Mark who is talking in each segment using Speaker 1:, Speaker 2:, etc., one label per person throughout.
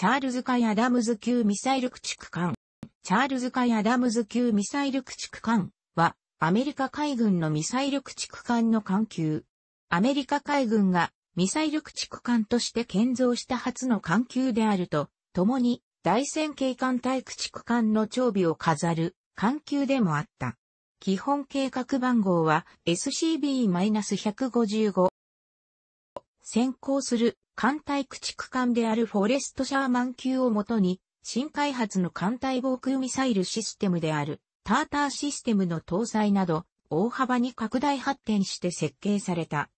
Speaker 1: チャールズイ・アダムズ級ミサイル駆逐艦。チャールズイ・アダムズ級ミサイル駆逐艦は、アメリカ海軍のミサイル駆逐艦の艦級。アメリカ海軍がミサイル駆逐艦として建造した初の艦級であると、共に大戦警艦隊駆逐艦の長尾を飾る艦級でもあった。基本計画番号は SCB-155。先行する艦隊駆逐艦であるフォレスト・シャーマン級をもとに、新開発の艦隊防空ミサイルシステムであるターターシステムの搭載など、大幅に拡大発展して設計された。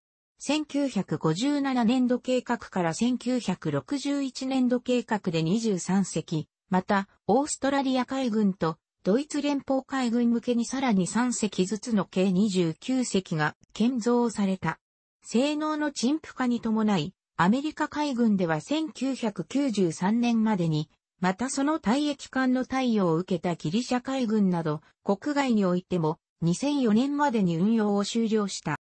Speaker 1: 1957年度計画から1961年度計画で23隻、また、オーストラリア海軍とドイツ連邦海軍向けにさらに3隻ずつの計29隻が建造された。性能の陳腐化に伴い、アメリカ海軍では1993年までに、またその退役艦の対応を受けたギリシャ海軍など、国外においても、2004年までに運用を終了した。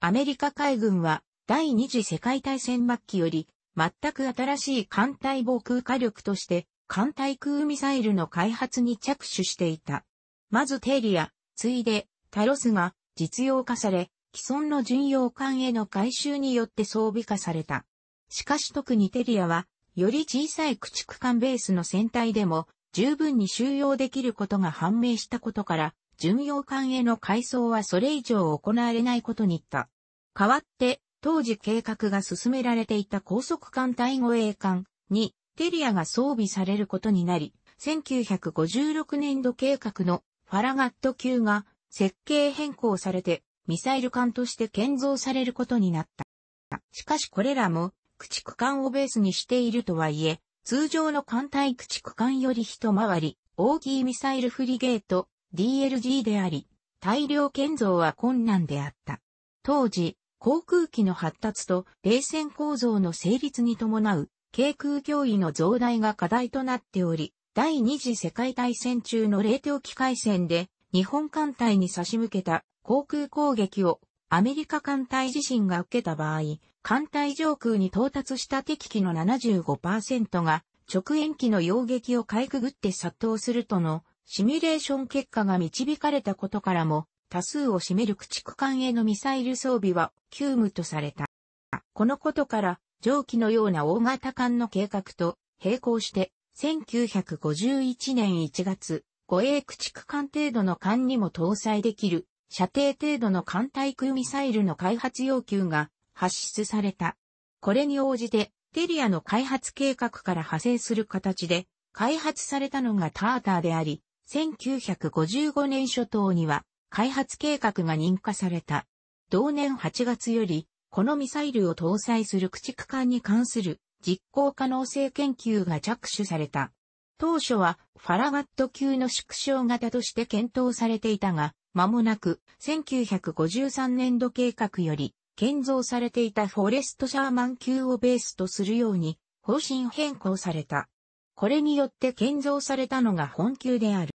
Speaker 1: アメリカ海軍は、第二次世界大戦末期より、全く新しい艦隊防空火力として、艦隊空ミサイルの開発に着手していた。まずテリア、ついで、タロスが実用化され、既存の巡洋艦への改修によって装備化された。しかし特にテリアは、より小さい駆逐艦ベースの船体でも、十分に収容できることが判明したことから、巡洋艦への改装はそれ以上行われないことに言った。代わって、当時計画が進められていた高速艦対護衛艦に、テリアが装備されることになり、1956年度計画のファラガット級が設計変更されてミサイル艦として建造されることになった。しかしこれらも駆逐艦をベースにしているとはいえ、通常の艦隊駆逐艦より一回り、大きいミサイルフリゲート、DLG であり、大量建造は困難であった。当時、航空機の発達と冷戦構造の成立に伴う、軽空脅威の増大が課題となっており、第二次世界大戦中の冷凍機海戦で、日本艦隊に差し向けた航空攻撃をアメリカ艦隊地震が受けた場合、艦隊上空に到達した敵機の75%が直円機の溶撃をかいくぐって殺到するとのシミュレーション結果が導かれたことからも多数を占める駆逐艦へのミサイル装備は急務とされた。このことから蒸気のような大型艦の計画と並行して1951年1月護衛駆逐艦程度の艦にも搭載できる射程程度の艦対空ミサイルの開発要求が発出された。これに応じて、テリアの開発計画から派生する形で、開発されたのがターターであり、1955年初頭には、開発計画が認可された。同年8月より、このミサイルを搭載する駆逐艦に関する実行可能性研究が着手された。当初はファラガット級の縮小型として検討されていたが、間もなく、1953年度計画より、建造されていたフォレスト・シャーマン級をベースとするように、方針変更された。これによって建造されたのが本級である。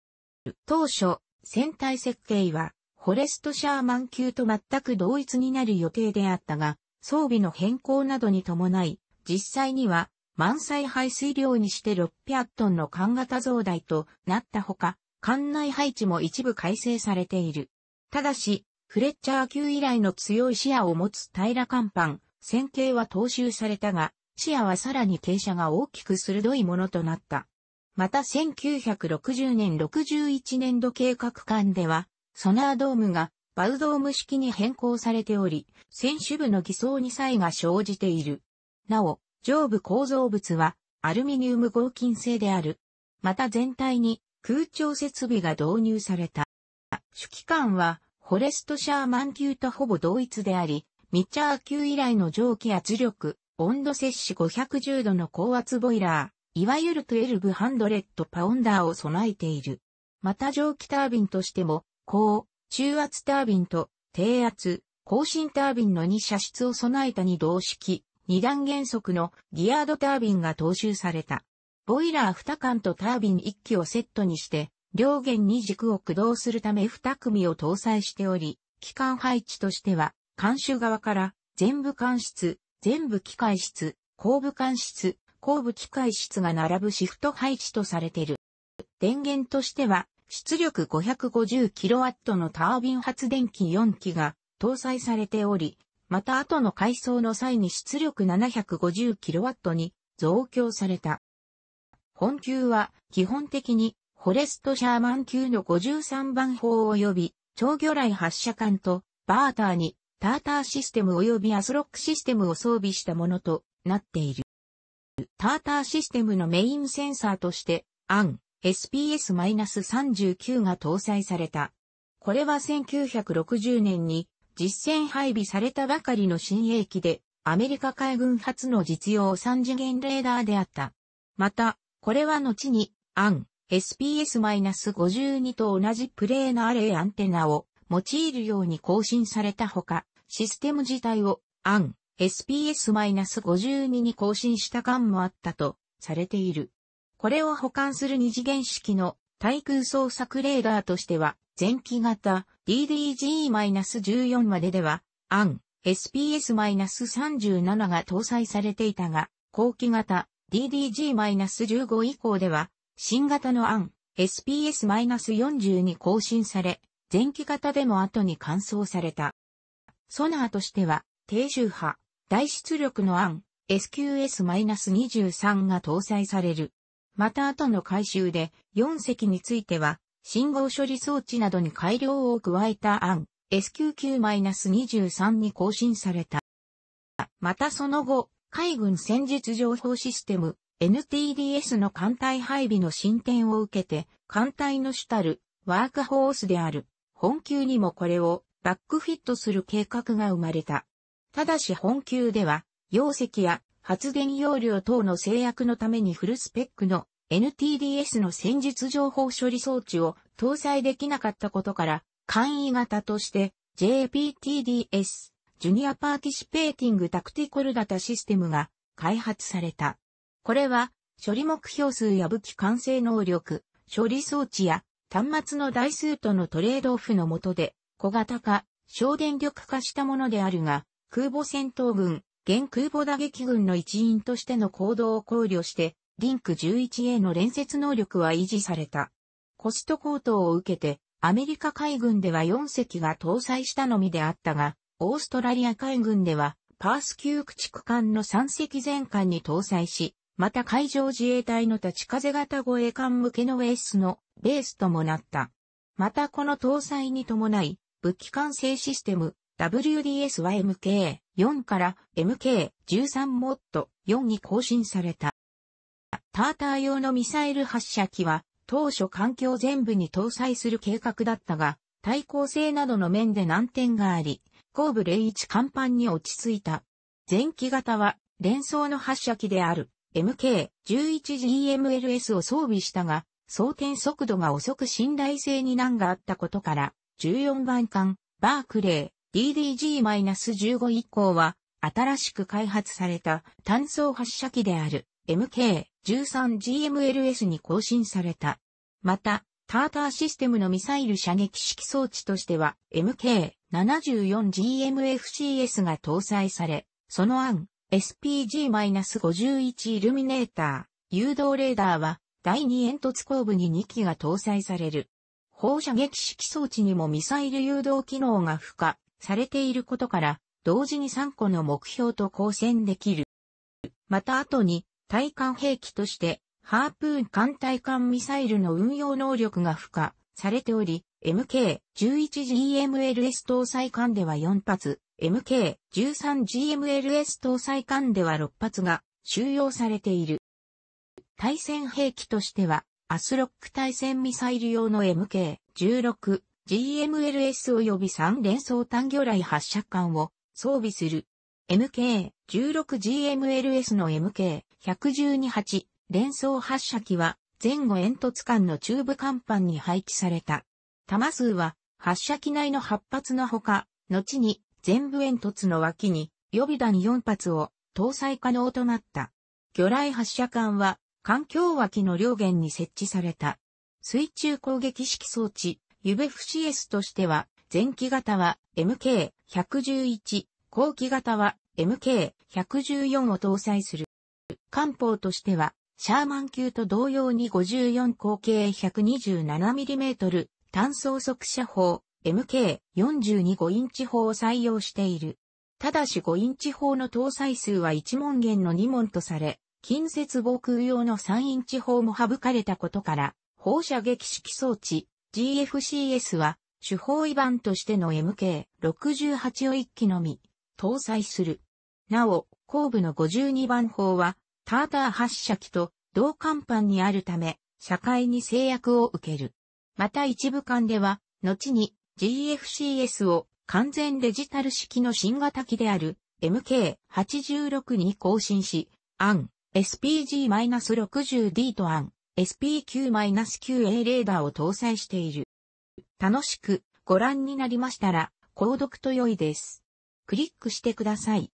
Speaker 1: 当初、船体設計は、フォレスト・シャーマン級と全く同一になる予定であったが、装備の変更などに伴い、実際には、満載排水量にして600トンの缶型増大となったほか、艦内配置も一部改正されている。ただし、フレッチャー級以来の強い視野を持つ平甲板、線形は踏襲されたが、視野はさらに傾斜が大きく鋭いものとなった。また1960年61年度計画艦では、ソナードームがバウドーム式に変更されており、選手部の偽装に差異が生じている。なお、上部構造物はアルミニウム合金製である。また全体に空調設備が導入された。主機関は、フォレスト・シャーマン級とほぼ同一であり、ミッチャー級以来の蒸気圧力、温度摂氏510度の高圧ボイラー、いわゆる1200パウンダーを備えている。また蒸気タービンとしても、高、中圧タービンと低圧、高進タービンの2射出を備えた2動式、2段原則のギアードタービンが踏襲された。ボイラー2管とタービン1機をセットにして、両弦に軸を駆動するため2組を搭載しており、機関配置としては、監修側から、全部管室、全部機械室、後部管室、後部機械室が並ぶシフト配置とされている。電源としては、出力 550kW のタービン発電機4機が搭載されており、また後の改装の際に出力 750kW に増強された。本級は基本的にフォレスト・シャーマン級の53番砲及び超魚雷発射艦とバーターにターターシステム及びアスロックシステムを装備したものとなっている。ターターシステムのメインセンサーとして、アン SPS-39 が搭載された。これは1960年に実戦配備されたばかりの新鋭機で、アメリカ海軍初の実用3次元レーダーであった。また、これは後に、アン、SPS-52 と同じプレーナアレイアンテナを用いるように更新されたほか、システム自体を、アン、SPS-52 に更新した感もあったと、されている。これを保管する二次元式の対空捜索レーダーとしては、前期型 DDG-14 まででは、アン、SPS-37 が搭載されていたが、後期型 DDG-15 以降では、新型の案、SPS-40 に更新され、前期型でも後に換装された。ソナーとしては、低周波、大出力の案、SQS-23 が搭載される。また後の改修で、4隻については、信号処理装置などに改良を加えた案、SQQ-23 に更新された。またその後、海軍戦術情報システム NTDS の艦隊配備の進展を受けて、艦隊の主たるワークホースである本級にもこれをバックフィットする計画が生まれた。ただし本級では、容積や発電容量等の制約のためにフルスペックの NTDS の戦術情報処理装置を搭載できなかったことから、簡易型として JPTDS ジュニアパーティシペーティングタクティコルダタシステムが開発された。これは、処理目標数や武器完成能力、処理装置や端末の台数とのトレードオフの下で、小型化、省電力化したものであるが、空母戦闘軍、現空母打撃軍の一員としての行動を考慮して、リンク 11A の連接能力は維持された。コスト高騰を受けて、アメリカ海軍では4隻が搭載したのみであったが、オーストラリア海軍では、パース級駆逐艦の3隻全艦に搭載し、また海上自衛隊の立ち風型護衛艦向けのウェイスのベースともなった。またこの搭載に伴い、武器管制システム WDS は MK4 から MK13 モッド4に更新された。ターター用のミサイル発射機は当初環境全部に搭載する計画だったが、対抗性などの面で難点があり、後部0一甲板に落ち着いた。前期型は、連装の発射機である MK11GMLS を装備したが、装填速度が遅く信頼性に難があったことから、14番艦、バークレー、DDG-15 以降は、新しく開発された単装発射機である MK13GMLS に更新された。また、ターターシステムのミサイル射撃式装置としては MK74GMFCS が搭載され、その案 SPG-51 イルミネーター、誘導レーダーは第2煙突後部に2機が搭載される。放射撃式装置にもミサイル誘導機能が付加されていることから、同時に3個の目標と交戦できる。また後に、対艦兵器としてハープーン艦隊艦ミサイルの運用能力が付加されており、MK11GMLS 搭載艦では4発、MK13GMLS 搭載艦では6発が収容されている。対戦兵器としては、アスロック対戦ミサイル用の MK16、GMLS 及び3連装単魚雷発射艦を装備する。MK16GMLS の MK1128 連装発射機は前後煙突間の中部甲板に配置された。弾数は発射機内の8発のほか、後に全部煙突の脇に予備弾4発を搭載可能となった。魚雷発射管は環境脇の両舷に設置された。水中攻撃式装置、ユベフ CS としては、前期型は MK111、後期型は MK114 を搭載する。艦砲としてはシャーマン級と同様に54口径 127mm 単装速射砲 MK42 インチ砲を採用している。ただし5インチ砲の搭載数は1門限の2門とされ、近接防空用の3インチ砲も省かれたことから、放射撃式装置 GFCS は主砲違反としての MK68 を1機のみ搭載する。なお、後部の52番砲はターター発射機と同艦板にあるため、社会に制約を受ける。また一部間では、後に GFCS を完全デジタル式の新型機である MK86 に更新し、ン SPG-60D と案 SP9-9A レーダーを搭載している。楽しくご覧になりましたら、購読と良いです。クリックしてください。